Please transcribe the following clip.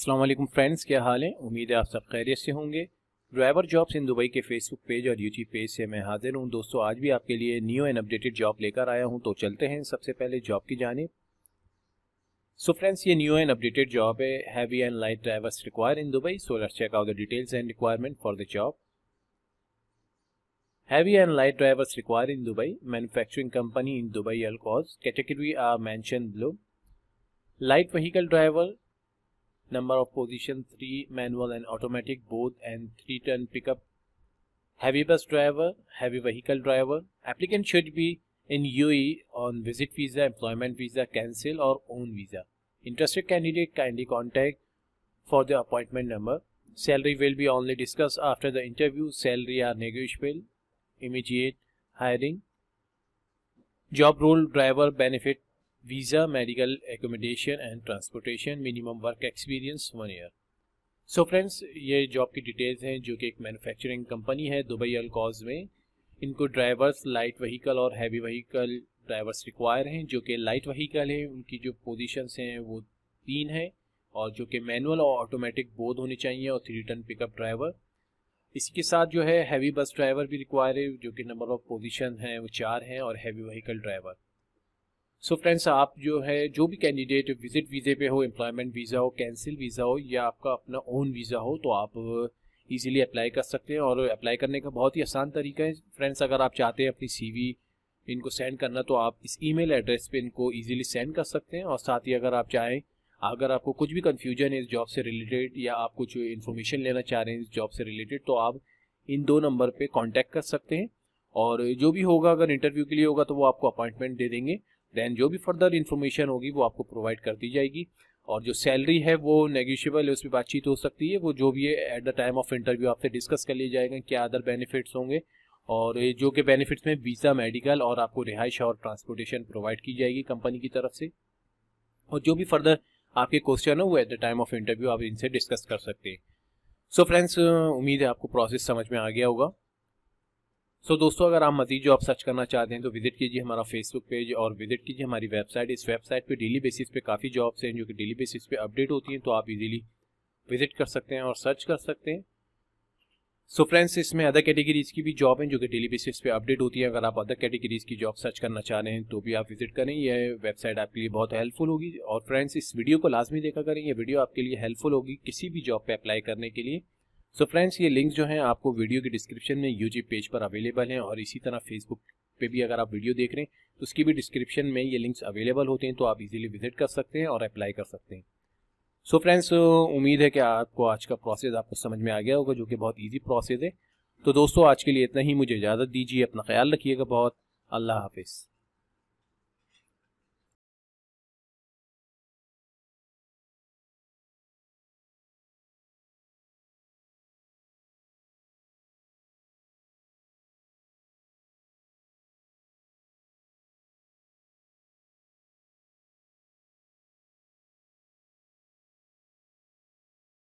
अस्सलाम वालेकुम फ्रेंड्स क्या हाल है उम्मीद है आप सब खैरियत से होंगे ड्राइवर जॉब्स इन दुबई के फेसबुक पेज और यूट्यूब पेज से मैं हाजिर हूं दोस्तों आज भी आपके लिए न्यू एंड अपडेटेड जॉब लेकर आया हूं तो चलते हैं सबसे पहले जॉब की जानब सो फ्रेंड्स ये न्यू एंड अपडेटेड जॉब है heavy and light drivers require in Dubai so let's check out the details and requirement for the job heavy and light drivers require in Dubai manufacturing company in Dubai Al Quoz category are mention blue light vehicle driver number of position 3 manual and automatic both and 3 ton pickup heavy bus driver heavy vehicle driver applicant should be in UAE on visit visa employment visa cancel or own visa interested candidate kindly contact for the appointment number salary will be only discussed after the interview salary are negotiable immediate hiring job role driver benefit visa medical accommodation and transportation minimum work experience one year so friends ये job की details हैं जो कि एक manufacturing company है Dubai Al Quoz में इनको drivers light vehicle और हैवी वहीकल ड्राइवर्स रिक्वायर हैं जो कि लाइट वहीकल हैं उनकी जो पोजिशन हैं वो तीन हैं और जो कि मैनुअल और ऑटोमेटिक बोध होने चाहिए और थ्री टन पिकअप ड्राइवर इसी के साथ जो है हैवी बस ड्राइवर भी रिक्वायर है जो कि नंबर ऑफ पोजिशन हैं वो चार हैं और heavy vehicle driver so so friends आप जो है जो भी कैंडिडेट विजिट वीज़े पे हो एम्प्लॉयमेंट वीज़ा हो कैंसिल वीज़ा हो या आपका अपना ओन वीज़ा हो तो आप इजीली uh, अप्लाई कर सकते हैं और अप्लाई करने का बहुत ही आसान तरीका है फ्रेंड्स अगर आप चाहते हैं अपनी सीवी इनको सेंड करना तो आप इस ई एड्रेस पर इनको ईज़िली सेंड कर सकते हैं और साथ ही अगर आप चाहें अगर आपको कुछ भी कन्फ्यूजन है इस जॉब से रिलेटेड या आप कुछ इन्फॉर्मेशन लेना चाह रहे हैं इस जॉब से रिलेटेड तो आप इन दो नंबर पर कॉन्टैक्ट कर सकते हैं और जो भी होगा अगर इंटरव्यू के लिए होगा तो वो आपको अपॉइंटमेंट दे देंगे देन जो भी फर्दर इन्फॉर्मेशन होगी वो आपको प्रोवाइड कर दी जाएगी और जो सैलरी है वो नेगोशियबल है उस पर बातचीत हो सकती है वो जो भी है at the time of interview आपसे डिस्कस कर लिए जाएगा क्या अदर बेनिफिट्स होंगे और जो के बेनिफिट्स में वीज़ा मेडिकल और आपको रिहाइश और ट्रांसपोर्टेशन प्रोवाइड की जाएगी कंपनी की तरफ से और जो भी फर्दर आपके क्वेश्चन हो वो at the time of interview आप इनसे डिस्कस कर सकते हैं सो फ्रेंड्स उम्मीद है आपको प्रोसेस समझ में आ गया होगा सो so, दोस्तों अगर आप मजीद आप सर्च करना चाहते हैं तो विजिट कीजिए हमारा फेसबुक पेज और विजिट कीजिए हमारी वेबसाइट इस वेबसाइट पे डेली बेसिस पे काफ़ी जॉब्स हैं जो कि डेली बेसिस पे अपडेट होती हैं तो आप इजीली विजिट कर सकते हैं और सर्च कर सकते हैं सो फ्रेंड्स इसमें अदर कैटेगरीज की भी जॉब हैं जो कि डेली बेसिस पे अपडेट होती है अगर आप अदर कैटेगरीज की जॉब सर्च करना चाह रहे हैं तो भी आप विजिट करें यह वेबसाइट आपके लिए बहुत हेल्पफुल होगी और फ्रेंड्स इस वीडियो को लाजमी देखा करें यह वीडियो आपके लिए हेल्पफुल होगी किसी भी जॉब पर अप्लाई करने के लिए सो so फ्रेंड्स ये लिंक जो है आपको वीडियो के डिस्क्रिप्शन में यूजी पेज पर अवेलेबल है और इसी तरह फेसबुक पे भी अगर आप वीडियो देख रहे हैं तो उसकी भी डिस्क्रिप्शन में ये लिंक्स अवेलेबल होते हैं तो आप इजीली विजिट कर सकते हैं और अप्लाई कर सकते हैं सो so फ्रेंड्स उम्मीद है कि आपको आज का प्रोसेस आपको समझ में आ गया होगा जो कि बहुत ईजी प्रोसेस है तो दोस्तों आज के लिए इतना ही मुझे इजाज़त दीजिए अपना ख्याल रखिएगा बहुत अल्लाह हाफिज़